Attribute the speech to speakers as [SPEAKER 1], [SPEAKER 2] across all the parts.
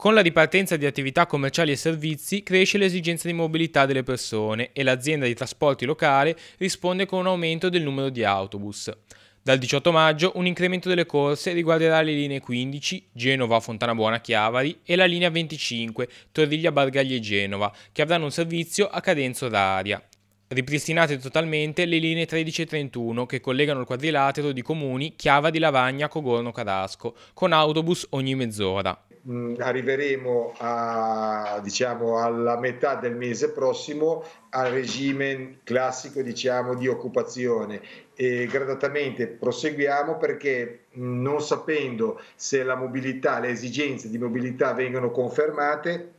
[SPEAKER 1] Con la ripartenza di attività commerciali e servizi cresce l'esigenza di mobilità delle persone e l'azienda di trasporti locale risponde con un aumento del numero di autobus. Dal 18 maggio un incremento delle corse riguarderà le linee 15 genova fontana buona Chiavari e la linea 25 tordiglia bargaglie Genova, che avranno un servizio a cadenza oraria. Ripristinate totalmente le linee 13 e 31 che collegano il quadrilatero di comuni Chiava di Lavagna Cogorno Cadasco con autobus ogni mezz'ora.
[SPEAKER 2] Mm, arriveremo a, diciamo, alla metà del mese prossimo al regime classico diciamo, di occupazione e gradatamente proseguiamo perché mm, non sapendo se la mobilità, le esigenze di mobilità vengono confermate,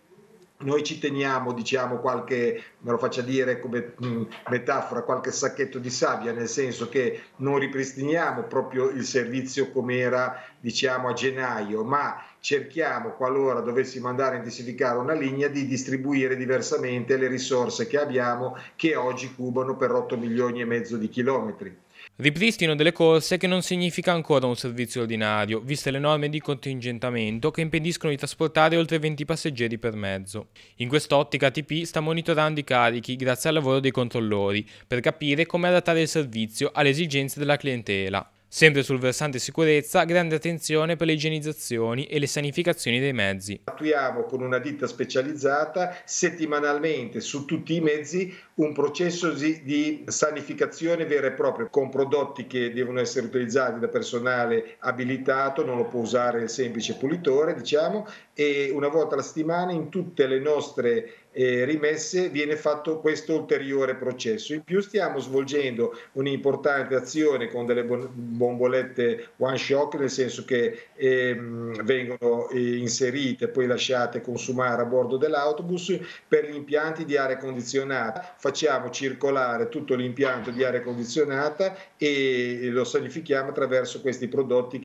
[SPEAKER 2] noi ci teniamo, diciamo, qualche, me lo faccia dire come mm, metafora, qualche sacchetto di sabbia, nel senso che non ripristiniamo proprio il servizio come era, diciamo, a gennaio, ma cerchiamo, qualora dovessimo andare a intensificare una linea, di distribuire diversamente le risorse che abbiamo, che oggi cubano per 8 milioni e mezzo di chilometri.
[SPEAKER 1] Ripristino delle corse che non significa ancora un servizio ordinario, viste le norme di contingentamento che impediscono di trasportare oltre 20 passeggeri per mezzo. In quest'ottica ATP sta monitorando i carichi grazie al lavoro dei controllori, per capire come adattare il servizio alle esigenze della clientela. Sempre sul versante sicurezza, grande attenzione per le igienizzazioni e le sanificazioni dei mezzi.
[SPEAKER 2] Attuiamo con una ditta specializzata settimanalmente su tutti i mezzi un processo di sanificazione vera e propria con prodotti che devono essere utilizzati da personale abilitato, non lo può usare il semplice pulitore, diciamo, e una volta alla settimana in tutte le nostre eh, rimesse viene fatto questo ulteriore processo. In più stiamo svolgendo un'importante azione con delle bombolette one shock, nel senso che ehm, vengono eh, inserite e poi lasciate consumare a bordo dell'autobus per gli impianti di aria condizionata. Facciamo circolare tutto l'impianto di aria condizionata e lo sanifichiamo attraverso questi prodotti